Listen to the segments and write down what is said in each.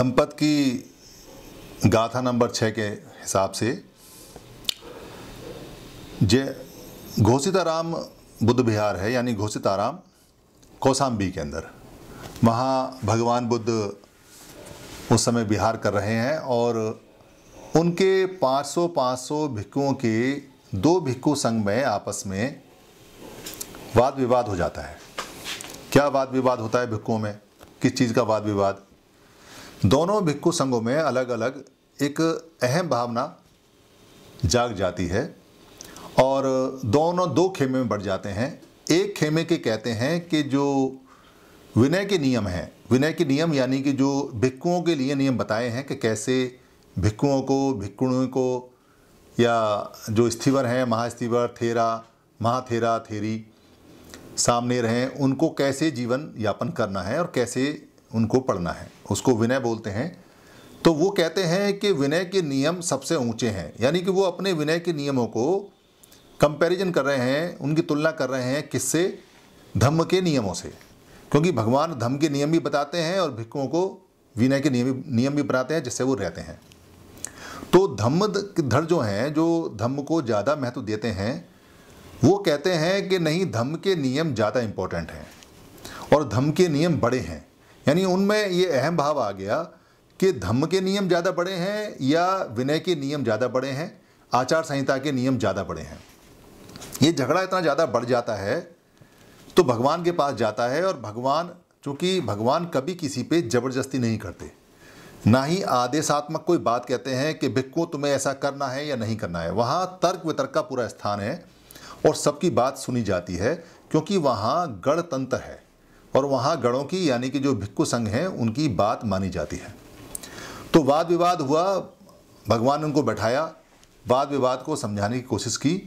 धमपत की गाथा नंबर छः के हिसाब से जय घोषिताराम बुद्ध विहार है यानी घोषिताराम कौसाम्बी के अंदर वहाँ भगवान बुद्ध उस समय विहार कर रहे हैं और उनके 500-500 भिक्खुओं के दो भिक्खु संघ में आपस में वाद विवाद हो जाता है क्या वाद विवाद होता है भिक्खुओं में किस चीज़ का वाद विवाद दोनों भिक्खु संघों में अलग अलग एक अहम भावना जाग जाती है और दोनों दो खेमे में बढ़ जाते हैं एक खेमे के कहते हैं कि जो विनय के नियम हैं विनय के नियम यानी कि जो भिक्खुओं के लिए नियम बताए हैं कि कैसे भिक्खुओं को भिक्खुणियों को या जो स्थिवर हैं महास्थिवर थेरा महाथेरा थेरी सामने रहें उनको कैसे जीवन यापन करना है और कैसे उनको पढ़ना है उसको विनय बोलते हैं तो वो कहते हैं कि विनय के नियम सबसे ऊंचे हैं यानी कि वो अपने विनय के नियमों को कंपैरिजन कर रहे हैं उनकी तुलना कर रहे हैं किससे धम्म के नियमों से क्योंकि भगवान धम्म के नियम भी बताते हैं और भिक्षुओं को विनय के नियम नियम भी बनाते हैं जिससे वो रहते हैं तो धम्म धर जो हैं जो धम्म को ज़्यादा महत्व देते हैं वो कहते हैं कि नहीं धम्म के नियम ज़्यादा इम्पोर्टेंट हैं और धम्म के नियम बड़े हैं यानी उनमें ये अहम भाव आ गया कि धम्म के नियम ज़्यादा बड़े हैं या विनय के नियम ज़्यादा बड़े हैं आचार संहिता के नियम ज़्यादा बड़े हैं ये झगड़ा इतना ज़्यादा बढ़ जाता है तो भगवान के पास जाता है और भगवान चूँकि भगवान कभी किसी पे ज़बरदस्ती नहीं करते ना ही आदेशात्मक कोई बात कहते हैं कि भिक्को तुम्हें ऐसा करना है या नहीं करना है वहाँ तर्क वितर्क का पूरा स्थान है और सबकी बात सुनी जाती है क्योंकि वहाँ गणतंत्र है और वहाँ गढ़ों की यानी कि जो भिक्खु संघ हैं उनकी बात मानी जाती है तो वाद विवाद हुआ भगवान उनको बैठाया वाद विवाद को समझाने की कोशिश की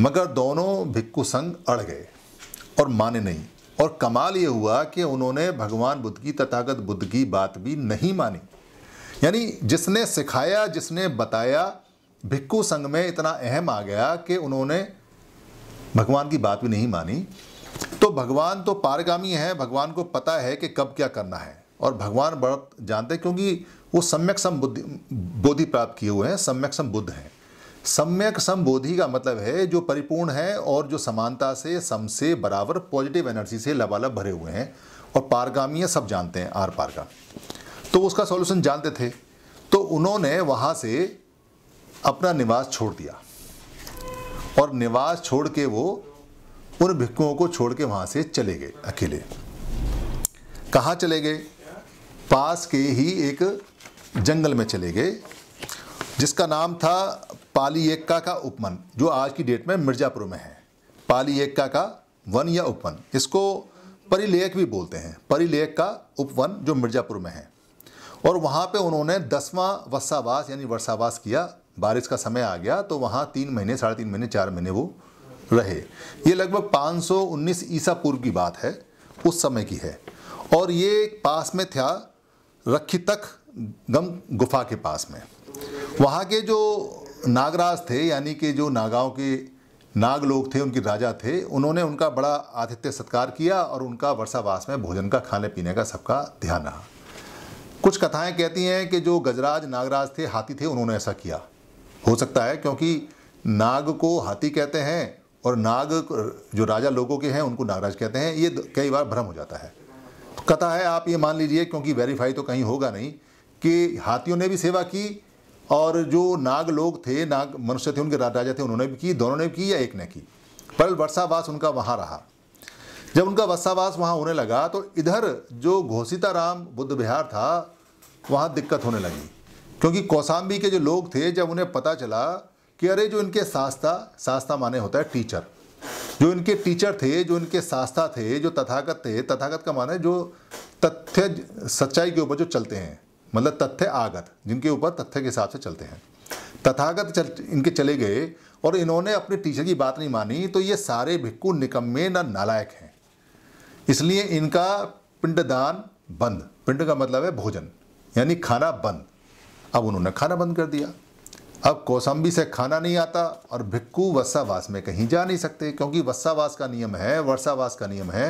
मगर दोनों भिक्खु संघ अड़ गए और माने नहीं और कमाल ये हुआ कि उन्होंने भगवान बुद्ध की तथागत बुद्ध की बात भी नहीं मानी यानी जिसने सिखाया जिसने बताया भिक्खु संघ में इतना अहम आ गया कि उन्होंने भगवान की बात भी नहीं मानी तो भगवान तो पारगामी है भगवान को पता है कि कब क्या करना है और भगवान बहुत जानते हैं क्योंकि वो सम्यक समबुद्धि बोधि प्राप्त किए हुए हैं सम्यक सम बुद्ध हैं सम्यक सम बोधि का मतलब है जो परिपूर्ण है और जो समानता से सम से बराबर पॉजिटिव एनर्जी से लबालब भरे हुए हैं और पारगामी है सब जानते हैं आर पार का तो उसका सॉल्यूशन जानते थे तो उन्होंने वहाँ से अपना निवास छोड़ दिया और निवास छोड़ के वो उन भिक्कुओं को छोड़ के वहाँ से चले गए अकेले कहाँ चले गए पास के ही एक जंगल में चले गए जिसका नाम था पाली एक्का का उपमन जो आज की डेट में मिर्ज़ापुर में है पाली एक्का का वन या उपवन इसको परिलेख भी बोलते हैं परिलेख का उपवन जो मिर्ज़ापुर में है और वहाँ पे उन्होंने दसवां वसावास यानी वर्षावास किया बारिश का समय आ गया तो वहाँ तीन महीने साढ़े तीन महीने चार महीने वो रहे ये लगभग 519 ईसा पूर्व की बात है उस समय की है और ये पास में था रखी तक गम गुफा के पास में वहाँ के जो नागराज थे यानी कि जो नागाओं के नाग लोग थे उनके राजा थे उन्होंने उनका बड़ा आतिथ्य सत्कार किया और उनका वर्षावास में भोजन का खाने पीने का सबका ध्यान रहा कुछ कथाएं कहती हैं कि जो गजराज नागराज थे हाथी थे उन्होंने ऐसा किया हो सकता है क्योंकि नाग को हाथी कहते हैं और नाग जो राजा लोगों के हैं उनको नागराज कहते हैं ये कई बार भ्रम हो जाता है तो कथा है आप ये मान लीजिए क्योंकि वेरीफाई तो कहीं होगा नहीं कि हाथियों ने भी सेवा की और जो नाग लोग थे नाग मनुष्य थे उनके राजा थे उन्होंने भी की दोनों ने भी की या एक ने की पर वर्षावास उनका वहाँ रहा जब उनका वर्षावास वहाँ होने लगा तो इधर जो घोषिताराम बुद्ध विहार था वहाँ दिक्कत होने लगी क्योंकि कौसाम्बी के जो लोग थे जब उन्हें पता चला कि अरे जो इनके सास्ता सास्ता माने होता है टीचर जो इनके टीचर थे जो इनके सास्ता थे जो तथागत थे तथागत का माने जो तथ्य सच्चाई के ऊपर जो चलते हैं मतलब तथ्य आगत जिनके ऊपर तथ्य के हिसाब से चलते हैं तथागत चल इनके चले गए और इन्होंने अपने टीचर की बात नहीं मानी तो ये सारे भिक्कू निकम्मे ना नालायक हैं इसलिए इनका पिंडदान बंद पिंड का मतलब है भोजन यानी खाना बंद अब उन्होंने खाना बंद कर दिया अब कौसम्बी से खाना नहीं आता और भिक्कू वस्सावास में कहीं जा नहीं सकते क्योंकि वस्सावास का नियम है वर्षावास का नियम है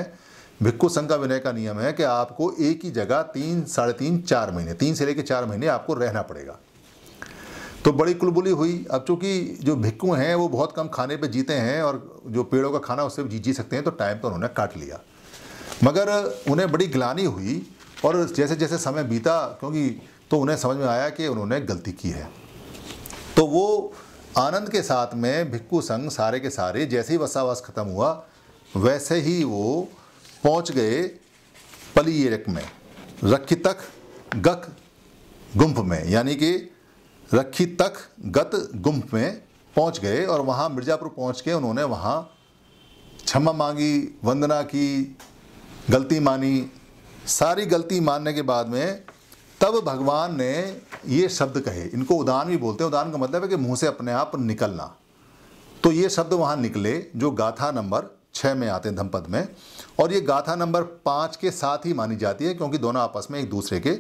भिक्कू संघ का विनय का नियम है कि आपको एक ही जगह तीन साढ़े तीन चार महीने तीन से लेकर चार महीने आपको रहना पड़ेगा तो बड़ी कुलबुली हुई अब चूँकि जो भिक्कू हैं वो बहुत कम खाने पर जीते हैं और जो पेड़ों का खाना उससे जी जी सकते हैं तो टाइम पर तो उन्होंने काट लिया मगर उन्हें बड़ी ग्लानी हुई और जैसे जैसे समय बीता क्योंकि तो उन्हें समझ में आया कि उन्होंने गलती की है तो वो आनंद के साथ में भिक्खू संघ सारे के सारे जैसे ही वसावास खत्म हुआ वैसे ही वो पहुंच गए पलियरक में रखी तक गक गुम्फ में यानी कि रखी तक गत गुम्फ में पहुंच गए और वहाँ मिर्ज़ापुर पहुंच के उन्होंने वहाँ क्षमा मांगी वंदना की गलती मानी सारी गलती मानने के बाद में तब भगवान ने ये शब्द कहे इनको उदान भी बोलते हैं उदान का मतलब है कि मुंह से अपने आप निकलना तो ये शब्द वहाँ निकले जो गाथा नंबर छः में आते हैं धमपद में और ये गाथा नंबर पाँच के साथ ही मानी जाती है क्योंकि दोनों आपस में एक दूसरे के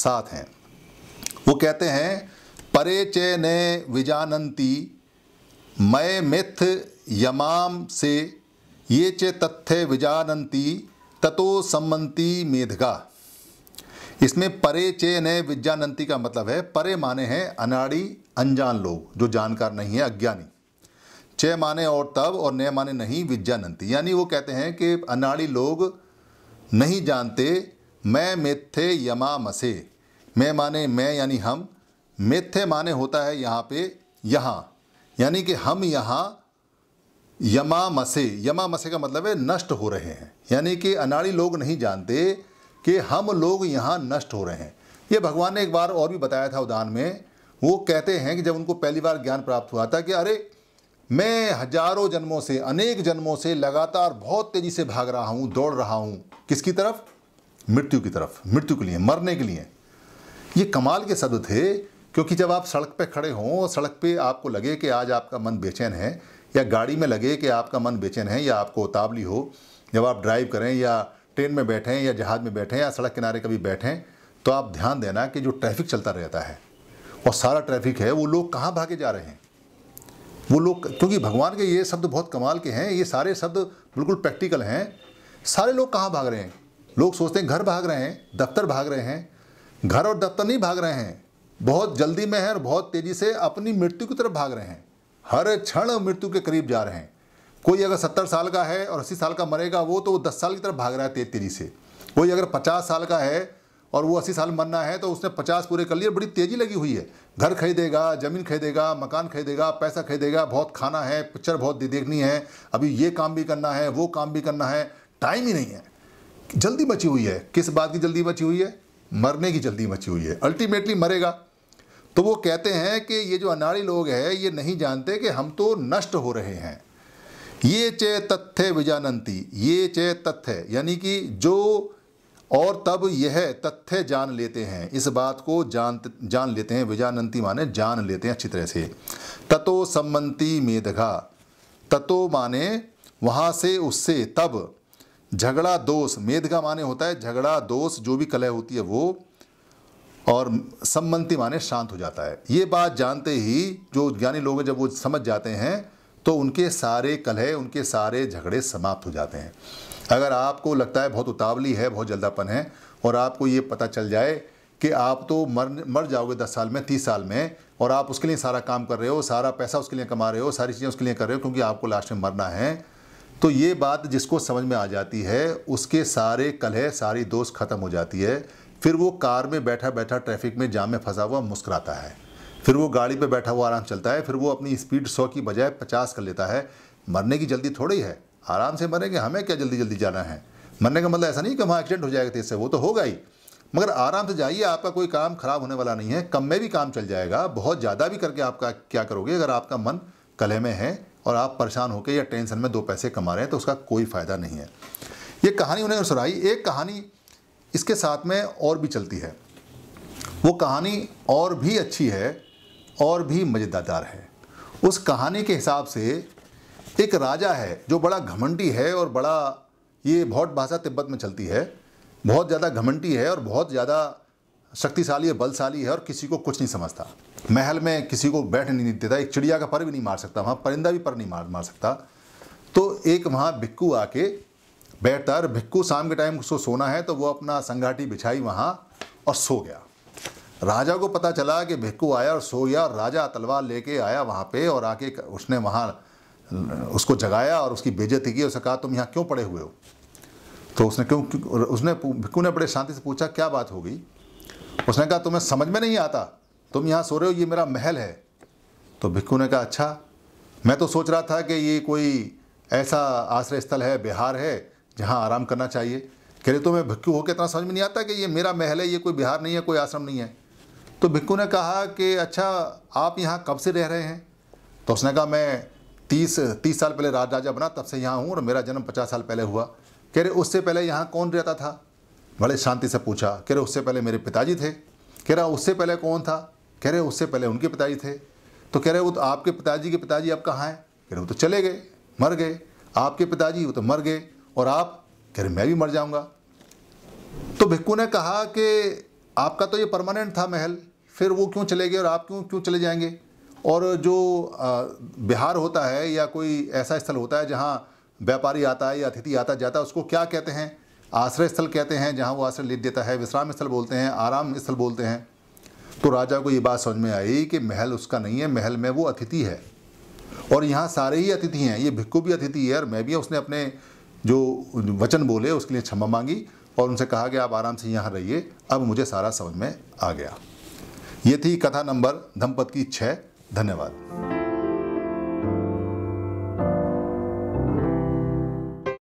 साथ हैं वो कहते हैं परे चे ने विजानंती मय मिथ यमाम से ये चे तथ्य विजानंती ततो संबंती मेधगा इसमें परे चे ने विज्ञानंती का मतलब है परे माने हैं अनाड़ी अनजान लोग जो जानकार नहीं है अज्ञानी चे माने और तब और ने माने नहीं विज्ञानंती यानी वो कहते हैं कि अनाड़ी लोग नहीं जानते मैं मेथे यमा मसे मैं माने मैं यानी हम मेथे माने होता है यहाँ पे यहाँ यानी कि हम यहाँ यमा मसे यमा मसे का मतलब है नष्ट हो रहे हैं यानी कि अनाड़ी लोग नहीं जानते कि हम लोग यहाँ नष्ट हो रहे हैं ये भगवान ने एक बार और भी बताया था उदान में वो कहते हैं कि जब उनको पहली बार ज्ञान प्राप्त हुआ था कि अरे मैं हजारों जन्मों से अनेक जन्मों से लगातार बहुत तेज़ी से भाग रहा हूँ दौड़ रहा हूँ किसकी तरफ मृत्यु की तरफ मृत्यु के लिए मरने के लिए ये कमाल के शब्द थे क्योंकि जब आप सड़क पर खड़े हों और सड़क पर आपको लगे कि आज आपका मन बेचैन है या गाड़ी में लगे कि आपका मन बेचैन है या आपको उतावली हो जब आप ड्राइव करें या ट्रेन में बैठें या जहाज़ में बैठें या सड़क किनारे कभी बैठें तो आप ध्यान देना कि जो ट्रैफिक चलता रहता है और सारा ट्रैफिक है वो लोग कहाँ भागे जा रहे हैं वो लोग क्योंकि भगवान के ये शब्द बहुत कमाल के हैं ये सारे शब्द बिल्कुल प्रैक्टिकल हैं सारे लोग कहाँ भाग रहे हैं लोग सोचते हैं घर भाग रहे हैं दफ्तर भाग रहे हैं घर और दफ्तर नहीं भाग रहे हैं बहुत जल्दी में है और बहुत तेज़ी से अपनी मृत्यु की तरफ भाग रहे हैं हर क्षण मृत्यु के करीब जा रहे हैं कोई अगर सत्तर साल का है और अस्सी साल का मरेगा वो तो वो दस साल की तरफ भाग रहा है तेज तेजी से कोई अगर पचास साल का है और वो अस्सी साल मरना है तो उसने पचास पूरे कर लिए बड़ी तेज़ी लगी हुई है घर खरीदेगा ज़मीन खरीदेगा मकान खरीदेगा पैसा खरीदेगा बहुत खाना है पिक्चर बहुत देखनी है अभी ये काम भी करना है वो काम भी करना है टाइम ही नहीं है जल्दी बची हुई है किस बात की जल्दी बची हुई है मरने की जल्दी बची हुई है अल्टीमेटली मरेगा तो वो कहते हैं कि ये जो अनाड़ी लोग हैं ये नहीं जानते कि हम तो नष्ट हो रहे हैं ये चे तथ्य विजानंती ये चे तथ्य यानी कि जो और तब यह तथ्य जान लेते हैं इस बात को जान जान लेते हैं विजानंती माने जान लेते हैं अच्छी तरह से ततो सम्मंती मेधघा ततो माने वहाँ से उससे तब झगड़ा दोष मेधघा माने होता है झगड़ा दोष जो भी कलह होती है वो और सम्मंती माने शांत हो जाता है ये बात जानते ही जो ज्ञानी लोग जब वो समझ जाते हैं तो उनके सारे कलह उनके सारे झगड़े समाप्त हो जाते हैं अगर आपको लगता है बहुत उतावली है बहुत जल्दापन है और आपको ये पता चल जाए कि आप तो मर मर जाओगे दस साल में तीस साल में और आप उसके लिए सारा काम कर रहे हो सारा पैसा उसके लिए कमा रहे हो सारी चीज़ें उसके लिए कर रहे हो क्योंकि आपको लास्ट में मरना है तो ये बात जिसको समझ में आ जाती है उसके सारे कलह सारी दोस्त ख़त्म हो जाती है फिर वो कार में बैठा बैठा ट्रैफिक में जाम में फंसा हुआ मुस्कराता है फिर वो गाड़ी पे बैठा हुआ आराम चलता है फिर वो अपनी स्पीड सौ की बजाय पचास कर लेता है मरने की जल्दी थोड़ी है आराम से मरेंगे हमें क्या जल्दी जल्दी जाना है मरने का मतलब ऐसा नहीं कि वहाँ एक्सीडेंट हो जाएगा तेज से वो तो होगा ही मगर आराम से जाइए आपका कोई काम खराब होने वाला नहीं है कम में भी काम चल जाएगा बहुत ज़्यादा भी करके आपका क्या करोगे अगर आपका मन कलह में है और आप परेशान होकर या टेंशन में दो पैसे कमा रहे हैं तो उसका कोई फ़ायदा नहीं है ये कहानी उन्होंने सुनाई एक कहानी इसके साथ में और भी चलती है वो कहानी और भी अच्छी है और भी मज़ेदार है उस कहानी के हिसाब से एक राजा है जो बड़ा घमंडी है और बड़ा ये बहुत भाषा तिब्बत में चलती है बहुत ज़्यादा घमंडी है और बहुत ज़्यादा शक्तिशाली है बलशाली है और किसी को कुछ नहीं समझता महल में किसी को बैठ नहीं देता एक चिड़िया का पर भी नहीं मार सकता वहाँ परिंदा भी पर नहीं मार मार सकता तो एक वहाँ भिक्कू आके बैठता और भिक्कू शाम के टाइम उसको सोना है तो वो अपना संघाटी बिछाई वहाँ और सो गया राजा को पता चला कि भिक्कू आया और सो गया और राजा तलवार लेके आया वहाँ पे और आके उसने वहाँ उसको जगाया और उसकी बेजती की उसने कहा तुम यहाँ क्यों पड़े हुए हो तो उसने क्यों, उसने भिक्कू ने बड़े शांति से पूछा क्या बात हो गई उसने कहा तुम्हें समझ में नहीं आता तुम यहाँ सो रहे हो ये मेरा महल है तो भिक्कू ने कहा अच्छा मैं तो सोच रहा था कि ये कोई ऐसा आश्रय स्थल है बिहार है जहाँ आराम करना चाहिए कह रहे तो मैं भिक्कू होकर इतना समझ में नहीं आता कि ये मेरा महल है ये कोई बिहार नहीं है कोई आश्रम नहीं है तो भिक्कू ने कहा कि अच्छा आप यहाँ कब से रह रहे हैं तो उसने कहा मैं तीस तीस साल पहले राज राजा बना तब से यहाँ हूँ और मेरा जन्म पचास साल पहले हुआ कह रहे उससे पहले यहाँ कौन रहता था बड़े शांति से पूछा कह रहे उससे पहले मेरे पिताजी थे कह रहा उससे पहले कौन था कह रहे उससे पहले उनके पिताजी थे तो कह रहे वो तो आपके पिताजी के पिताजी अब कहाँ हैं कह रहे वो तो चले गए मर गए आपके पिताजी वो तो मर गए और आप कह रहे मैं भी मर जाऊँगा तो भिक्कू ने कहा कि आपका तो ये परमानेंट था महल फिर वो क्यों चले गए और आप क्यों क्यों चले जाएंगे और जो बिहार होता है या कोई ऐसा स्थल होता है जहाँ व्यापारी आता है या अतिथि आता जाता है उसको क्या कहते हैं आश्रय स्थल कहते हैं जहाँ वो आश्रय ले देता है विश्राम स्थल बोलते हैं आराम स्थल बोलते हैं तो राजा को ये बात समझ में आई कि महल उसका नहीं है महल में वो अतिथि है और यहाँ सारे ही अतिथि हैं ये भिक्खु भी अतिथि है और मैं भी उसने अपने जो वचन बोले उसके लिए क्षमा मांगी और उनसे कहा कि आप आराम से यहाँ रहिए अब मुझे सारा समझ में आ गया ये थी कथा नंबर धमपत की छः धन्यवाद